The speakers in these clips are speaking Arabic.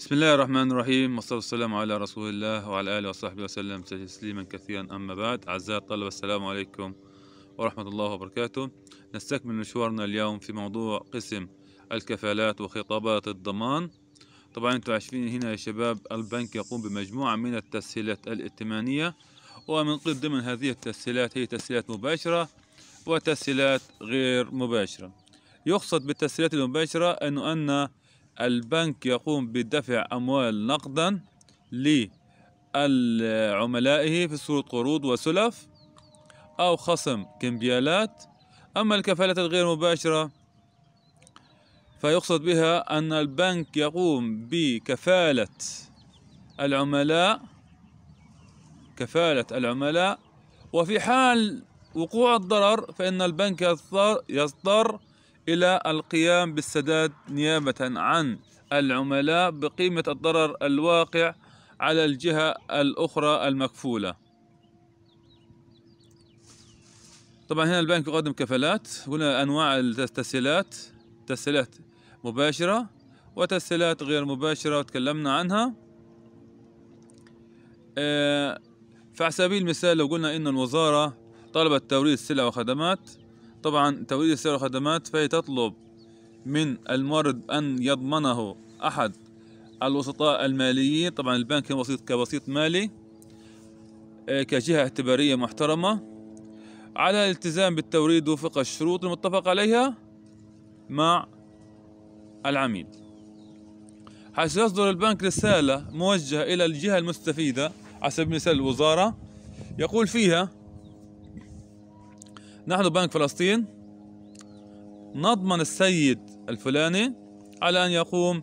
بسم الله الرحمن الرحيم والصلاة والسلام على رسول الله وعلى آله وصحبه وسلم تسليما كثيرا أما بعد أعزائي الطلبة السلام عليكم ورحمة الله وبركاته نستكمل مشوارنا اليوم في موضوع قسم الكفالات وخطابات الضمان طبعا انتم عارفين هنا يا شباب البنك يقوم بمجموعة من التسهيلات الائتمانية ومن ضمن هذه التسهيلات هي تسهيلات مباشرة وتسهيلات غير مباشرة يقصد بالتسهيلات المباشرة أنه أن البنك يقوم بدفع أموال نقدا لعملائه في صورة قروض وسلف أو خصم كمبيالات أما الكفالات الغير مباشرة فيقصد بها أن البنك يقوم بكفالة العملاء كفالة العملاء وفي حال وقوع الضرر فإن البنك يضطر, يضطر إلى القيام بالسداد نيابة عن العملاء بقيمة الضرر الواقع على الجهة الأخرى المكفولة طبعا هنا البنك يقدم كفالات هنا أنواع التسهيلات تسهيلات مباشرة وتسهيلات غير مباشرة وتكلمنا عنها آه، فعلى سبيل المثال لو قلنا إن الوزارة طلبت توريد سلع وخدمات طبعا توريد السيارة والخدمات فهي تطلب من المورد أن يضمنه أحد الوسطاء الماليين طبعا البنك وسيط كوسيط مالي آه، كجهة اعتبارية محترمة على الالتزام بالتوريد وفق الشروط المتفق عليها مع العميل حيث يصدر البنك رسالة موجهة إلى الجهة المستفيدة على سبيل المثال الوزارة يقول فيها نحن بنك فلسطين نضمن السيد الفلاني على أن يقوم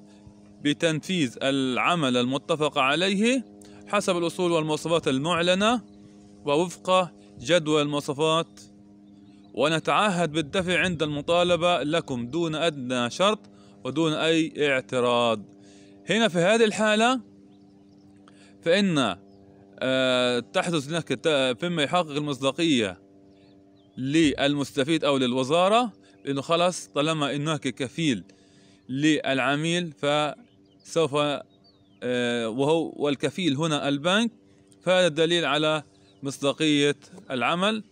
بتنفيذ العمل المتفق عليه حسب الأصول والمواصفات المعلنة ووفق جدول المواصفات ونتعهد بالدفع عند المطالبة لكم دون أدنى شرط ودون أي اعتراض هنا في هذه الحالة فإن آه، تحدث هناك آه، فيما يحقق المصداقية للمستفيد او للوزاره انه خلاص طالما انه كفيل للعميل فسوف آه، وهو والكفيل هنا البنك فهذا دليل على مصداقيه العمل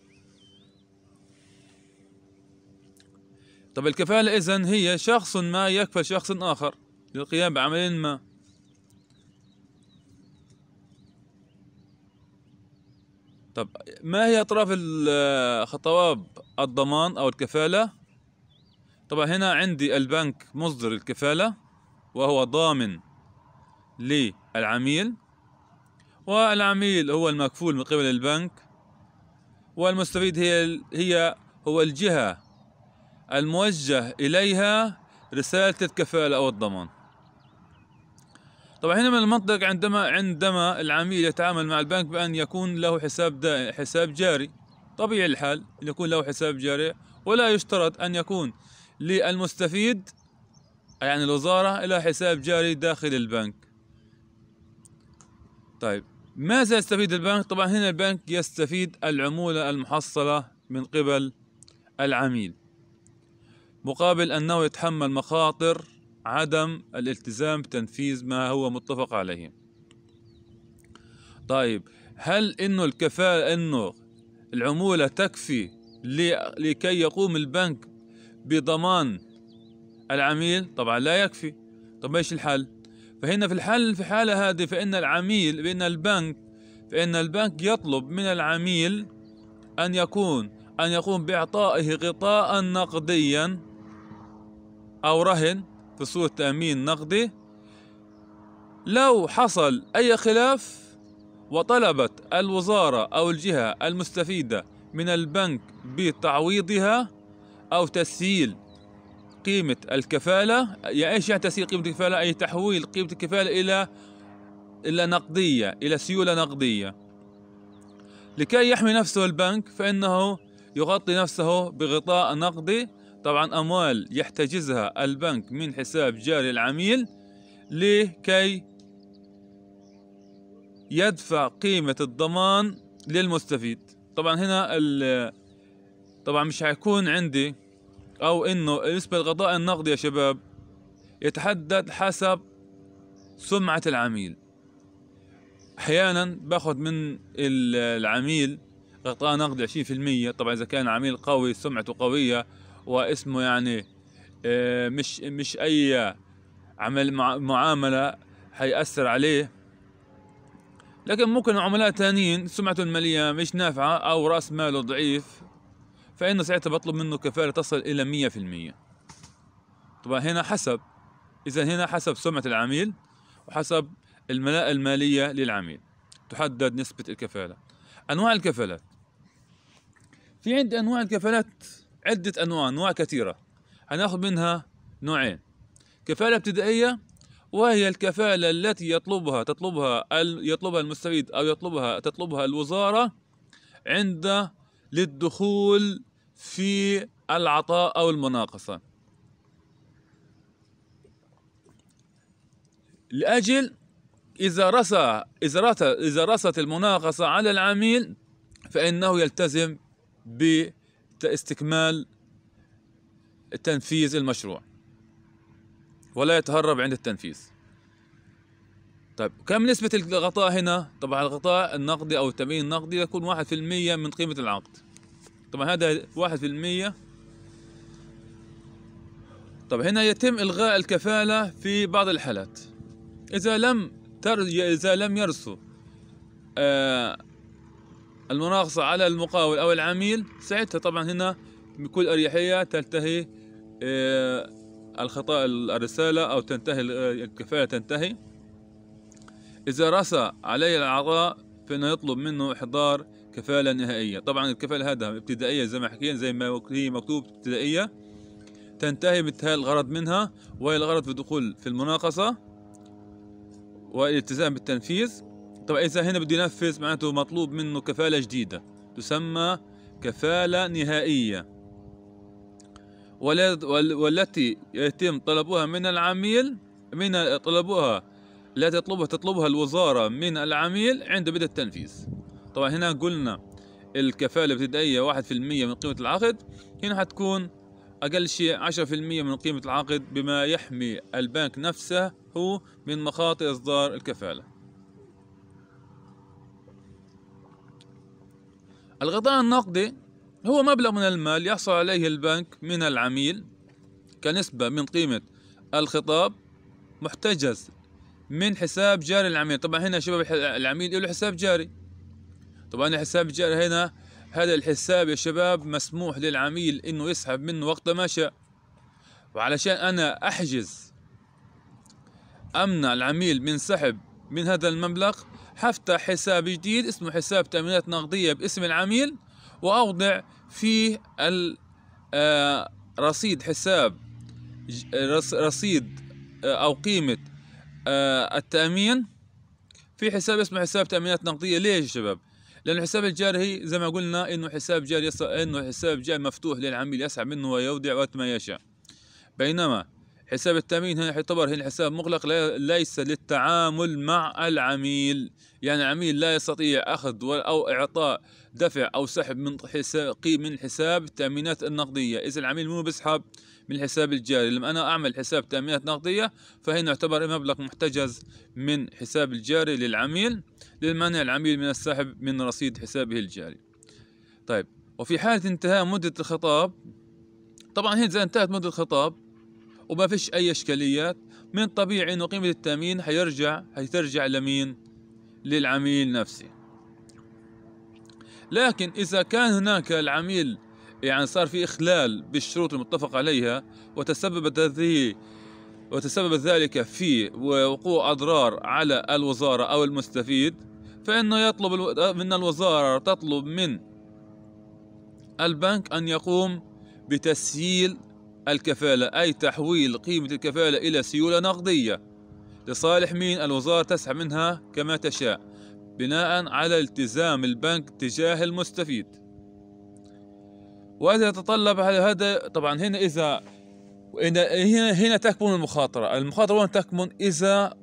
طب الكفاله اذا هي شخص ما يكفل شخص اخر للقيام بعمل ما طب ما هي أطراف آه، خطوات الضمان أو الكفالة؟ طبعا هنا عندي البنك مصدر الكفالة وهو ضامن للعميل والعميل هو المكفول من قبل البنك والمستفيد هي هي هو الجهة الموجه إليها رسالة الكفالة أو الضمان طبعا هنا من المنطق عندما عندما العميل يتعامل مع البنك بأن يكون له حساب دائم حساب جاري طبيعي الحال أن يكون له حساب جاري ولا يشترط أن يكون للمستفيد يعني الوزارة إلى حساب جاري داخل البنك طيب ماذا يستفيد البنك؟ طبعا هنا البنك يستفيد العمولة المحصلة من قبل العميل مقابل أنه يتحمل مخاطر عدم الالتزام بتنفيذ ما هو متفق عليه طيب هل انه الكفاءة انه العمولة تكفي لكي يقوم البنك بضمان العميل طبعا لا يكفي طب ايش الحل فهنا في الحل في الحالة هذه فإن العميل بأن البنك فإن البنك يطلب من العميل أن يكون أن يقوم بإعطائه غطاء نقديا أو رهن في صورة تأمين نقدي لو حصل أي خلاف وطلبت الوزارة أو الجهة المستفيدة من البنك بتعويضها أو تسهيل قيمة الكفالة يعني إيش يعني تسهيل قيمة الكفالة أي تحويل قيمة الكفالة إلى إلى نقدية إلى سيولة نقدية لكي يحمي نفسه البنك فإنه يغطي نفسه بغطاء نقدي طبعا أموال يحتجزها البنك من حساب جاري العميل لكي يدفع قيمة الضمان للمستفيد طبعا هنا طبعا مش هيكون عندي أو إنه بالنسبة للغطاء النقدي يا شباب يتحدد حسب سمعة العميل أحيانا باخذ من العميل غطاء نقدي 20% طبعا إذا كان عميل قوي سمعته قوية واسمه يعني آه، مش مش اي عمل معامله حيأثر عليه لكن ممكن عملاء تانيين سمعته المالية مش نافعة أو رأس ماله ضعيف فإنه ساعتها بطلب منه كفالة تصل إلى مية في المية طبعا هنا حسب إذا هنا حسب سمعة العميل وحسب الملاءة المالية للعميل تحدد نسبة الكفالة أنواع الكفالات في عند أنواع الكفالات عدة أنواع أنواع كثيرة هناخد منها نوعين كفالة ابتدائية وهي الكفالة التي يطلبها تطلبها يطلبها المستفيد أو يطلبها تطلبها الوزارة عند للدخول في العطاء أو المناقصة لأجل إذا رسى إذا رسى إذا رست المناقصة على العميل فإنه يلتزم ب استكمال تنفيذ المشروع ولا يتهرب عند التنفيذ طيب كم نسبة الغطاء هنا؟ طبعا الغطاء النقدي أو التمويل النقدي يكون واحد في المية من قيمة العقد طبعا هذا واحد في المية طب هنا يتم إلغاء الكفالة في بعض الحالات إذا لم تر... إذا لم يرثوا آه، المناقصة على المقاول أو العميل ساعتها طبعا هنا بكل أريحية تنتهي آه، الخطأ الرسالة أو تنتهي آه، الكفالة تنتهي إذا رسى عليه الأعضاء فإنه يطلب منه إحضار كفالة نهائية طبعا الكفالة هذا ابتدائية زي ما حكينا زي ما هي مكتوب ابتدائية تنتهي بانتهاء الغرض منها وهي الغرض في الدخول في المناقصة والالتزام بالتنفيذ طبعا إذا هنا بده ينفذ معناته مطلوب منه كفالة جديدة تسمى كفالة نهائية والتي يتم طلبها من العميل من طلبها لا تطلبها تطلبها الوزارة من العميل عند بدء التنفيذ طبعا هنا قلنا الكفالة الابتدائية واحد في المية من قيمة العقد هنا حتكون أقل شيء عشرة في المية من قيمة العقد بما يحمي البنك نفسه من مخاطر إصدار الكفالة الغطاء النقدي هو مبلغ من المال يحصل عليه البنك من العميل كنسبة من قيمة الخطاب محتجز من حساب جاري العميل طبعا هنا شباب العميل له حساب جاري طبعا الحساب الجاري هنا هذا الحساب يا شباب مسموح للعميل انه يسحب منه وقت ما شاء وعلشان انا احجز امنع العميل من سحب من هذا المبلغ حفتح حساب جديد اسمه حساب تأمينات نقدية باسم العميل وأوضع فيه آه، رصيد حساب رصيد آه، أو قيمة آه، التأمين في حساب اسمه حساب تأمينات نقدية ليش يا شباب؟ لأن الحساب الجاري هي زي ما قلنا إنه حساب جاري إنه حساب جاري مفتوح للعميل يسحب منه ويودع وقت ما يشاء بينما حساب التأمين هنا يعتبر هنا حساب مغلق ليس للتعامل مع العميل يعني العميل لا يستطيع أخذ أو إعطاء دفع أو سحب من حساب من حساب التأمينات النقدية إذا العميل مو بيسحب من الحساب الجاري لما أنا أعمل حساب تأمينات نقدية فهنا يعتبر مبلغ محتجز من حساب الجاري للعميل للمنع العميل من السحب من رصيد حسابه الجاري طيب وفي حالة انتهاء مدة الخطاب طبعا هنا إذا انتهت مدة الخطاب وما فيش أي إشكاليات من طبيعي إنه قيمة التأمين حيرجع حترجع لمين للعميل نفسه لكن إذا كان هناك العميل يعني صار في إخلال بالشروط المتفق عليها وتسببت هذه وتسبب ذلك في وقوع أضرار على الوزارة أو المستفيد فإنه يطلب من الوزارة تطلب من البنك أن يقوم بتسهيل الكفالة أي تحويل قيمة الكفالة إلى سيولة نقدية لصالح مين الوزارة تسعى منها كما تشاء بناء على التزام البنك تجاه المستفيد وهذا يتطلب على هذا طبعا هنا إذا هنا هنا تكمن المخاطرة المخاطرة وين تكمن إذا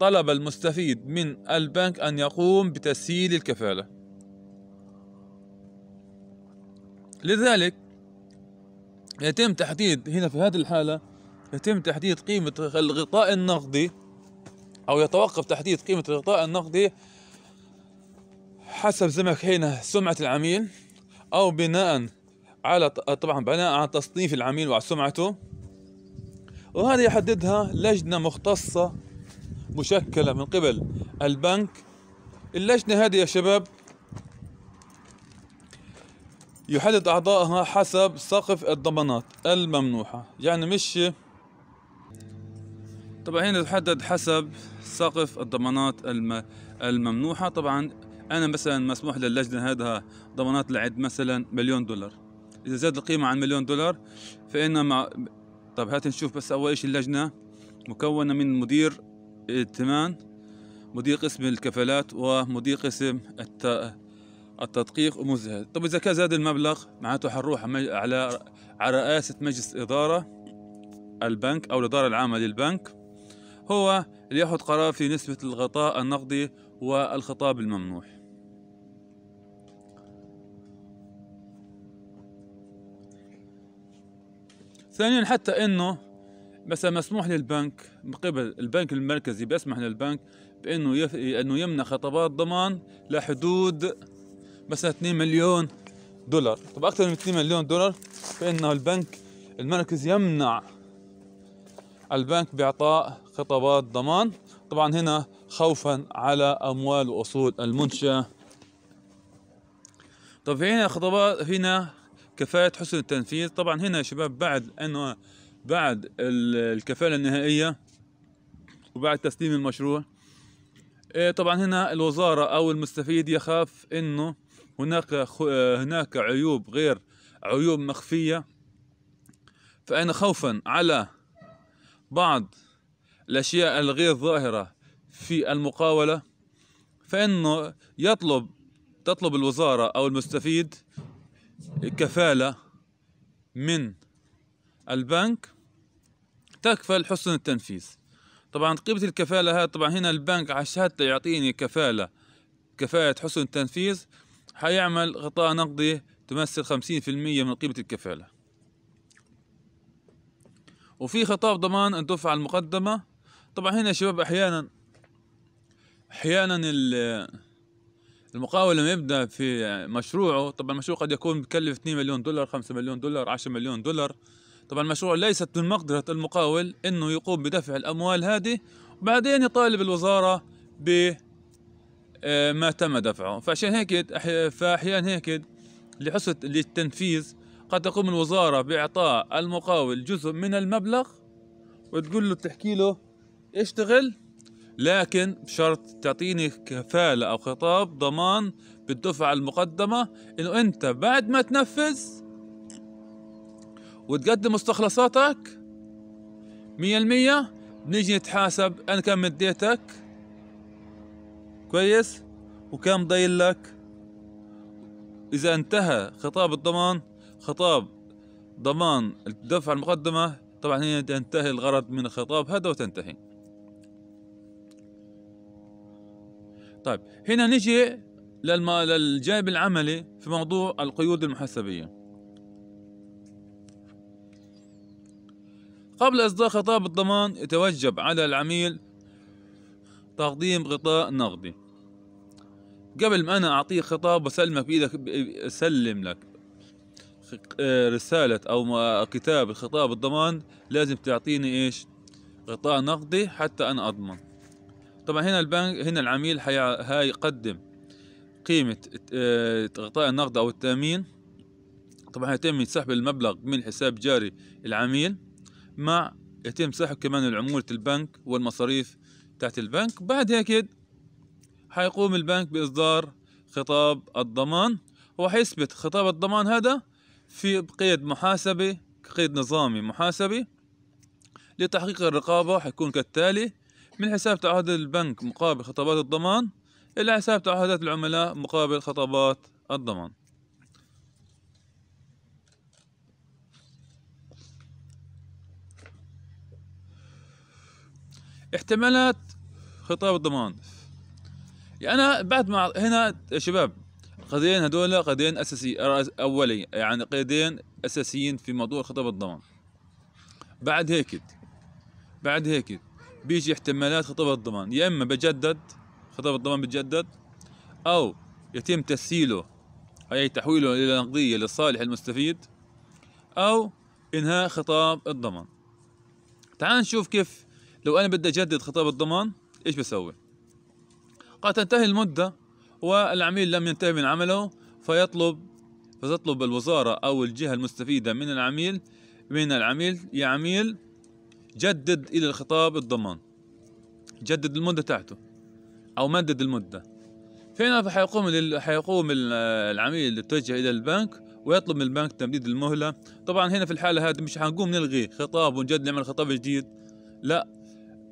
طلب المستفيد من البنك أن يقوم بتسهيل الكفالة لذلك يتم تحديد هنا في هذه الحالة يتم تحديد قيمة الغطاء النقدي أو يتوقف تحديد قيمة الغطاء النقدي حسب زي ما حكينا سمعة العميل أو بناء على طبعا بناء على تصنيف العميل وعلى سمعته وهذه يحددها لجنة مختصة مشكلة من قبل البنك اللجنة هذه يا شباب يحدد أعضائها حسب سقف الضمانات الممنوحة يعني مش طبعا هنا تحدد حسب سقف الضمانات الم... الممنوحة طبعا أنا مثلا مسموح للجنة هذا ضمانات لعد مثلا مليون دولار إذا زاد القيمة عن مليون دولار فإنما مع طب هات نشوف بس أول شيء اللجنة مكونة من مدير ائتمان مدير قسم الكفالات ومدير قسم الت... التدقيق ومزهد طب إذا كان زاد المبلغ معناته حنروح على على رئاسة مجلس إدارة البنك أو الإدارة العامة للبنك هو اللي ياخذ قرار في نسبة الغطاء النقدي والخطاب الممنوح ثانيا حتى انه مثلا مسموح للبنك من قبل البنك المركزي بيسمح للبنك بانه يف... انه يمنع خطابات ضمان لحدود مثلا 2 مليون دولار طب اكثر من 2 مليون دولار فانه البنك المركز يمنع البنك باعطاء خطابات ضمان طبعا هنا خوفا على اموال واصول المنشاه طب هنا خطابات هنا كفاءة حسن التنفيذ طبعا هنا يا شباب بعد انه بعد الكفالة النهائية وبعد تسليم المشروع إيه، طبعا هنا الوزارة او المستفيد يخاف انه هناك آه، هناك عيوب غير عيوب مخفية فأنا خوفا على بعض الأشياء الغير ظاهرة في المقاولة فإنه يطلب تطلب الوزارة أو المستفيد كفالة من البنك تكفل حسن التنفيذ طبعا قيمة الكفالة هذا طبعا هنا البنك عشان يعطيني كفالة كفاءة حسن التنفيذ حيعمل غطاء نقدي تمثل 50% من قيمة الكفالة وفي خطاب ضمان الدفعة المقدمة طبعا هنا يا شباب أحيانا أحيانا المقاول لما يبدأ في مشروعه طبعا المشروع قد يكون بكلف 2 مليون دولار 5 مليون دولار 10 مليون دولار طبعا المشروع ليست من مقدرة المقاول أنه يقوم بدفع الأموال هذه وبعدين يطالب الوزارة ب آه، ما تم دفعه فعشان هيك فاحيان هيك لحسن للتنفيذ قد تقوم الوزارة بإعطاء المقاول جزء من المبلغ وتقول له تحكي له اشتغل لكن بشرط تعطيني كفالة أو خطاب ضمان بالدفعة المقدمة إنه أنت بعد ما تنفذ وتقدم مستخلصاتك مية المية بنيجي نتحاسب أنا كم مديتك كويس وكم ضايل لك اذا انتهى خطاب الضمان خطاب ضمان الدفع المقدمة طبعا هنا تنتهي الغرض من الخطاب هذا وتنتهي طيب هنا نجي للم... للجانب العملي في موضوع القيود المحاسبية قبل إصدار خطاب الضمان يتوجب على العميل تقديم غطاء نقدي قبل ما أنا أعطيك خطاب بسلمك بإيدك أسلم لك آه، رسالة أو كتاب الخطاب الضمان لازم تعطيني إيش غطاء نقدي حتى أنا أضمن طبعا هنا البنك هنا العميل هيقدم قيمة آه، غطاء النقد أو التأمين طبعا يتم سحب المبلغ من حساب جاري العميل مع يتم سحب كمان العمولة البنك والمصاريف تحت البنك بعد هيك حيقوم البنك بإصدار خطاب الضمان وحيثبت خطاب الضمان هذا في قيد محاسبة قيد نظامي محاسبة لتحقيق الرقابة حيكون كالتالي من حساب تعهد البنك مقابل خطابات الضمان إلى حساب تعهدات العملاء مقابل خطابات الضمان احتمالات خطاب الضمان يعني أنا بعد ما هنا يا شباب قضيين هذول قضيين أساسي أولي يعني قضيين أساسيين في موضوع خطاب الضمان بعد هيك بعد هيك بيجي احتمالات خطاب الضمان يا إما بجدد خطاب الضمان بتجدد أو يتم تسهيله أي تحويله إلى نقدية لصالح المستفيد أو إنهاء خطاب الضمان تعال نشوف كيف لو انا بدي اجدد خطاب الضمان ايش بسوي قد تنتهي المده والعميل لم ينتهي من عمله فيطلب فتطلب الوزاره او الجهه المستفيده من العميل من العميل يا عميل جدد الى الخطاب الضمان جدد المده تاعته او مدد المده فهنا حيقوم حيقوم العميل يتوجه الى البنك ويطلب من البنك تمديد المهله طبعا هنا في الحاله هذه مش حنقوم نلغي خطاب ونجدد نعمل خطاب جديد لا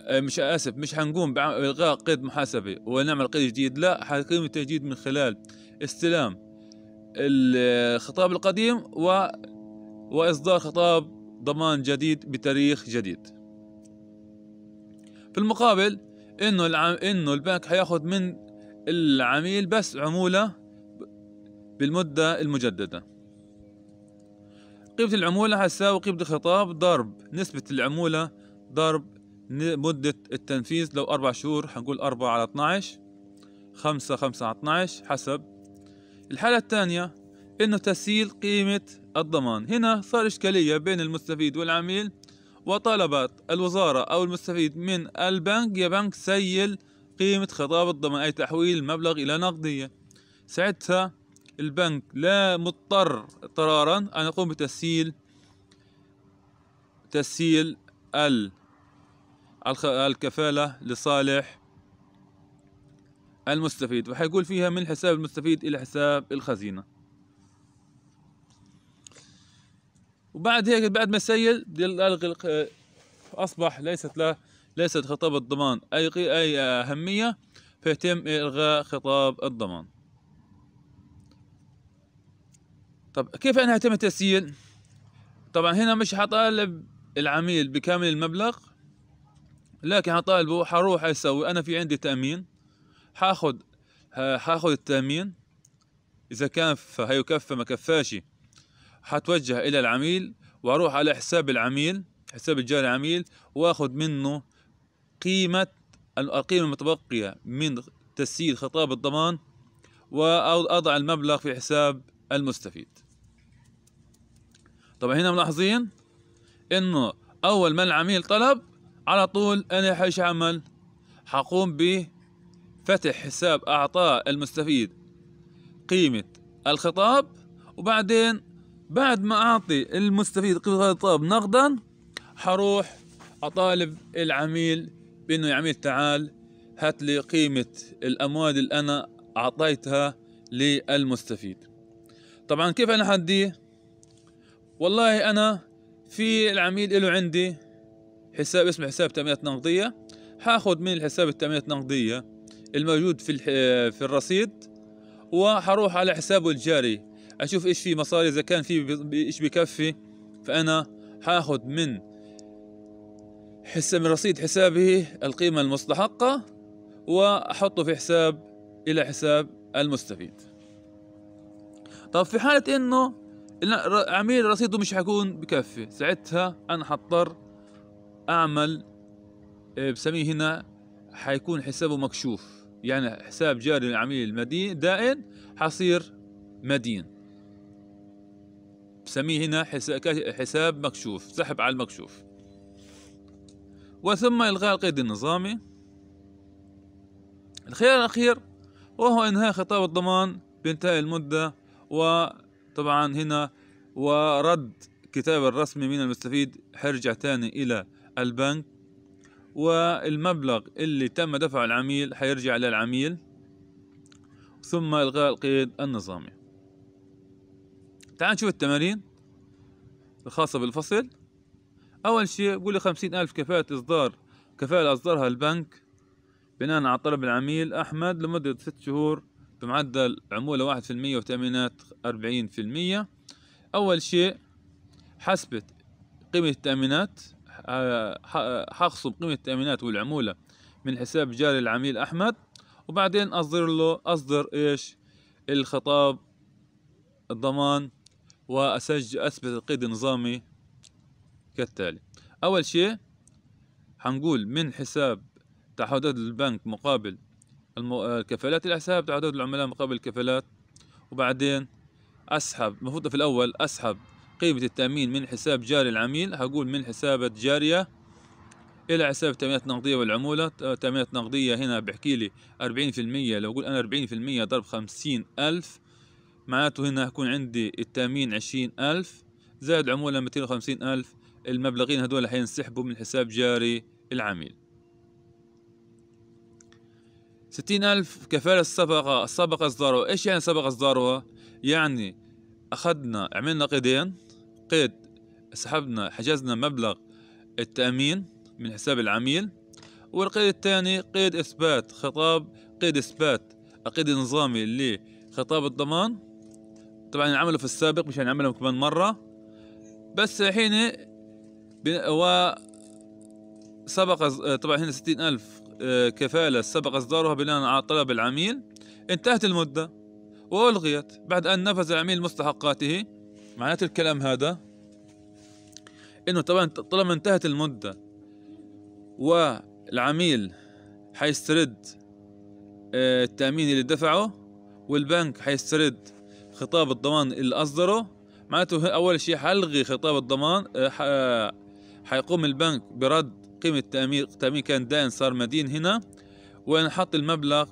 آه، مش اسف مش حنقوم بالغاء قيد محاسبي ونعمل قيد جديد لا حيتم التجديد من خلال استلام الخطاب آه، القديم و واصدار خطاب ضمان جديد بتاريخ جديد في المقابل انه العم... انه البنك حياخذ من العميل بس عموله بالمده المجدده قيمه العموله حتساوي قيمه الخطاب ضرب نسبه العموله ضرب مدة التنفيذ لو أربع شهور هنقول أربعة على 12 خمسة خمسة على 12 حسب الحالة الثانية إنه تسهيل قيمة الضمان هنا صار إشكالية بين المستفيد والعميل وطلبت الوزارة أو المستفيد من البنك يا بنك سيل قيمة خطاب الضمان أي تحويل المبلغ إلى نقدية ساعتها البنك لا مضطر اضطرارا أن يقوم بتسهيل تسهيل ال الكفالة لصالح المستفيد فحيقول فيها من حساب المستفيد إلى حساب الخزينة وبعد هيك بعد ما سيل الغي اصبح ليست له ليست خطاب الضمان اي اي اهميه فيتم الغاء خطاب الضمان طب كيف انا يتم التسييل طبعا هنا مش حطالب العميل بكامل المبلغ لكن حطالبه حروح اسوي انا في عندي تامين حاخد حاخد التامين اذا كان هي كفه ما كفاش حتوجه الى العميل واروح على حساب العميل حساب الجار العميل واخد منه قيمه القيمه المتبقيه من تسجيل خطاب الضمان واضع المبلغ في حساب المستفيد طبعا هنا ملاحظين انه اول ما العميل طلب على طول انا حش عمل حقوم بفتح حساب اعطاء المستفيد قيمة الخطاب وبعدين بعد ما اعطي المستفيد قيمة الخطاب نقدا حروح اطالب العميل بانه يا تعال هات لي قيمة الاموال اللي انا اعطيتها للمستفيد طبعا كيف انا حديه والله انا في العميل له عندي حساب اسمه حساب تأمينات نقدية هاخد من الحساب التأمينات النقدية الموجود في في الرصيد وحروح على حسابه الجاري اشوف ايش في مصاري اذا كان في ايش بكفي فانا هاخد من حساب من رصيد حسابه القيمة المستحقة واحطه في حساب الى حساب المستفيد طب في حالة انه عميل رصيده مش حيكون بكفي ساعتها انا حضطر اعمل آه، بسميه هنا حيكون حسابه مكشوف يعني حساب جاري للعميل المدين دائن حصير مدين بسميه هنا حساب مكشوف سحب على المكشوف وثم إلغاء القيد النظامي الخيار الأخير وهو إنهاء خطاب الضمان بانتهاء المدة وطبعا هنا ورد كتاب الرسمي من المستفيد حرجع تاني إلى البنك والمبلغ اللي تم دفعه العميل حيرجع للعميل ثم إلغاء القيد النظامي تعال نشوف التمارين الخاصة بالفصل أول شيء بقول لي خمسين ألف كفاءة إصدار كفاءة أصدارها البنك بناء على طلب العميل أحمد لمدة ست شهور بمعدل عمولة واحد في المية وتأمينات أربعين في المية أول شيء حسبة قيمة التأمينات آه، حاخصم قيمة التأمينات والعمولة من حساب جاري العميل أحمد وبعدين أصدر له أصدر إيش الخطاب الضمان وأسجل أثبت القيد النظامي كالتالي أول شيء حنقول من حساب تعهدات البنك مقابل الكفالات آه، إلى حساب تعهدات العملاء مقابل الكفالات وبعدين أسحب المفروض في الأول أسحب قيمة التأمين من حساب جاري العميل هقول من حساب جارية إلى حساب التأمينات النقدية والعمولة التأمينات النقدية هنا بحكي لي أربعين في المية لو أقول أنا أربعين في المية ضرب خمسين ألف معناته هنا هكون عندي التأمين عشرين ألف زائد عمولة ميتين وخمسين ألف المبلغين هذول حينسحبوا من حساب جاري العميل ستين ألف كفالة الصفقة سبق إصدارها إيش يعني سبق إصدارها؟ يعني أخذنا عملنا قيدين تنقيد سحبنا حجزنا مبلغ التأمين من حساب العميل والقيد الثاني قيد إثبات خطاب قيد إثبات قيد نظامي لخطاب الضمان طبعا عمله في السابق مشان نعمله كمان مرة بس الحين و سبق طبعا هنا ستين ألف آه، كفالة سبق إصدارها بناء على طلب العميل انتهت المدة وألغيت بعد أن نفذ العميل مستحقاته معناته الكلام هذا انه طبعا طالما انتهت المدة والعميل حيسترد آه، التأمين اللي دفعه والبنك حيسترد خطاب الضمان اللي أصدره معناته أول شيء حلغي خطاب الضمان آه، آه، حيقوم البنك برد قيمة التأمين التأمين كان دائن صار مدين هنا وينحط المبلغ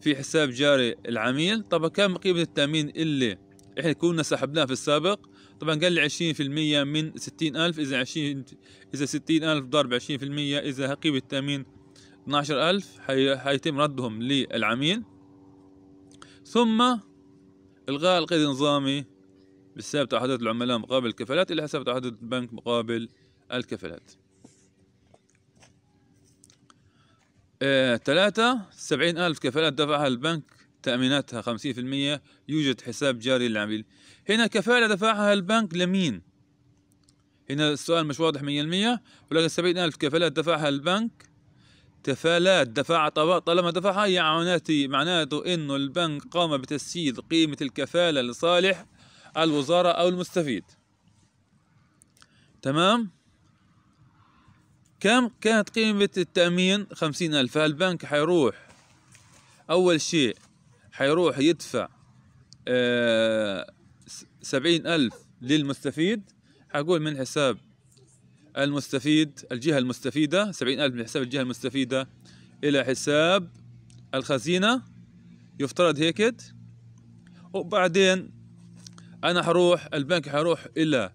في حساب جاري العميل طب كم قيمة التأمين اللي احنا كنا سحبناه في السابق طبعا قال لي 20% من 60000 اذا 20 اذا 60000 ضرب 20% اذا قيمه التامين 12000 حي... حيتم ردهم للعميل ثم الغاء القيد النظامي بسبب تعهدات العملاء مقابل الكفالات الى حسب تعهدات البنك مقابل الكفالات ثلاثة آه، سبعين ألف كفالات دفعها البنك تأميناتها 50% يوجد حساب جاري للعميل هنا كفالة دفعها البنك لمين هنا السؤال مش واضح 100% ولكن 70000 كفالات دفعها البنك كفالات دفع طالما دفعها يعني معناته انه البنك قام بتسجيل قيمة الكفالة لصالح الوزارة او المستفيد تمام كم كانت قيمة التأمين خمسين ألف فالبنك حيروح أول شيء حيروح يدفع آه، سبعين ألف للمستفيد حقول من حساب المستفيد الجهة المستفيدة سبعين ألف من حساب الجهة المستفيدة إلى حساب الخزينة يفترض هيكت وبعدين أنا حروح البنك حروح إلى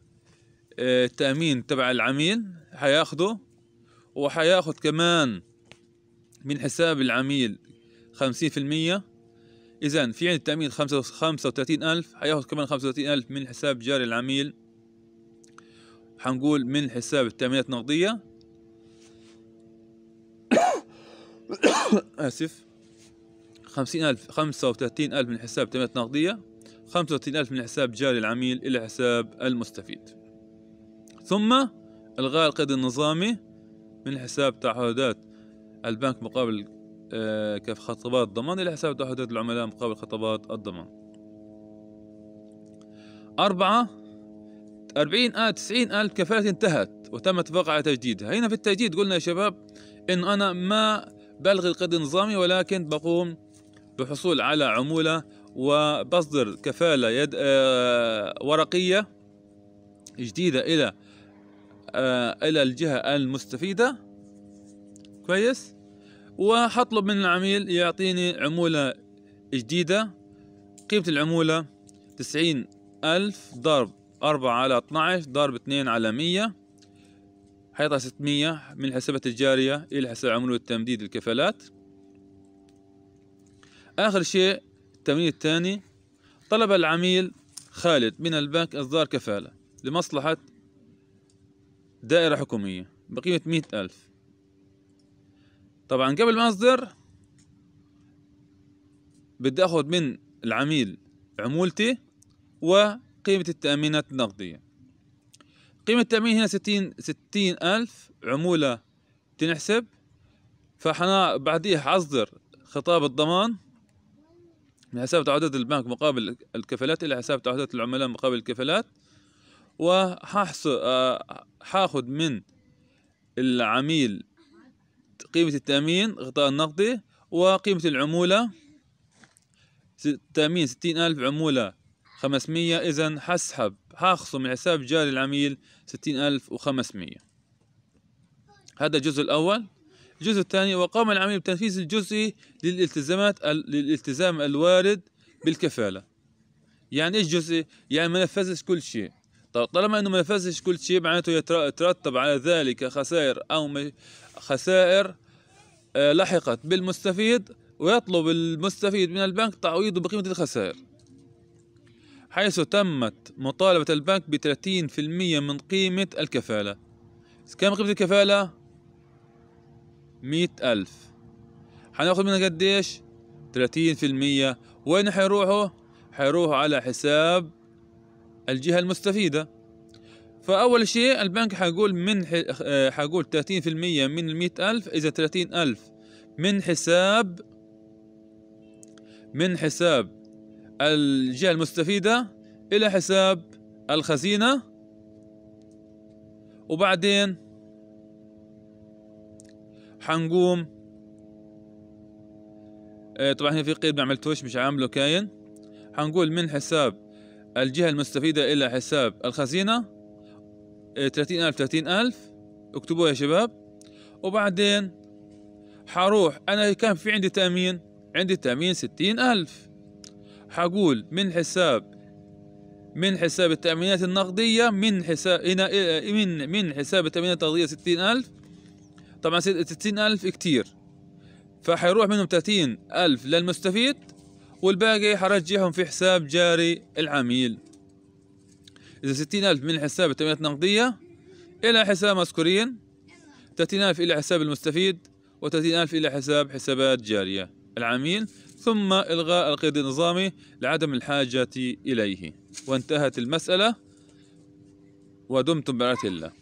آه، التأمين تبع العميل حياخده وحياخد كمان من حساب العميل خمسين في المية اذا في عند التامين 35000 حياخد كمان 35000 من حساب جاري العميل حنقول من حساب التامينات النقديه اسف 50000 35000 من حساب التامينات النقديه 35000 من حساب جاري العميل الى حساب المستفيد ثم الغاء القيد النظامي من حساب تعهدات البنك مقابل آه، كيف خطابات ضمان إلى حساب توحيدات العملاء مقابل خطابات الضمان أربعة أربعين آه تسعين آية ألف كفالة انتهت وتم اتفاق على تجديدها هنا في التجديد قلنا يا شباب إن أنا ما بلغي القيد النظامي ولكن بقوم بحصول على عمولة وبصدر كفالة يد آه ورقية جديدة إلى آه إلى الجهة المستفيدة كويس وحطلب من العميل يعطيني عمولة جديدة قيمة العمولة تسعين ألف ضرب أربعة على اتناش ضرب اثنين على مية حيطلع ستمية من الحسابات التجارية إلى حساب عمولة تمديد الكفالات آخر شيء التمرين الثاني طلب العميل خالد من البنك إصدار كفالة لمصلحة دائرة حكومية بقيمة مئة ألف طبعا قبل ما اصدر بدي اخذ من العميل عمولتي وقيمة التأمينات النقدية قيمة التأمين هنا ستين ستين ألف عمولة تنحسب فحنا بعديها حصدر خطاب الضمان من حساب تعهدات البنك مقابل الكفالات إلى حساب تعهدات العملاء مقابل الكفالات وحاخذ آه، من العميل قيمة التأمين غطاء النقدي وقيمة العمولة تأمين ستين ألف عمولة خمسمية إذا حسحب حاخصم من حساب جاري العميل ستين ألف وخمسمية هذا الجزء الأول الجزء الثاني وقام العميل بتنفيذ الجزء للالتزامات للالتزام الوارد بالكفالة يعني إيش جزء؟ يعني ما نفذش كل شيء طالما انه ما نفذش كل شيء معناته يترتب على ذلك خسائر او خسائر آه، لحقت بالمستفيد ويطلب المستفيد من البنك تعويضه بقيمة الخسائر حيث تمت مطالبة البنك ب 30% من قيمة الكفالة كم قيمة الكفالة؟ مية ألف هناخد منها قديش؟ 30% وين حيروحوا؟ حيروحوا على حساب الجهة المستفيدة فأول شيء البنك حيقول من آه، في 30% من المئة ألف إذا 30 ألف من حساب من حساب الجهة المستفيدة إلى حساب الخزينة وبعدين حنقوم آه، طبعا هنا في قيد ما عملتوش مش عامله كاين حنقول من حساب الجهة المستفيدة إلى حساب الخزينة 30 إيه، ألف 30 ألف اكتبوا يا شباب وبعدين حروح انا كان في عندي تامين عندي تامين 60 ألف حقول من حساب من حساب التأمينات النقدية من حساب هنا من من حساب التأمينات النقدية 60 ألف طبعا 60 ألف كتير فحيروح منهم 30 ألف للمستفيد والباقي حرجعهم في حساب جاري العميل إذا ستين ألف من حساب التمويلات النقدية إلى حساب مذكورين تلاتين ألف إلى حساب المستفيد وتلاتين ألف إلى حساب حسابات جارية العميل ثم إلغاء القيد النظامي لعدم الحاجة إليه وانتهت المسألة ودمتم برعاية الله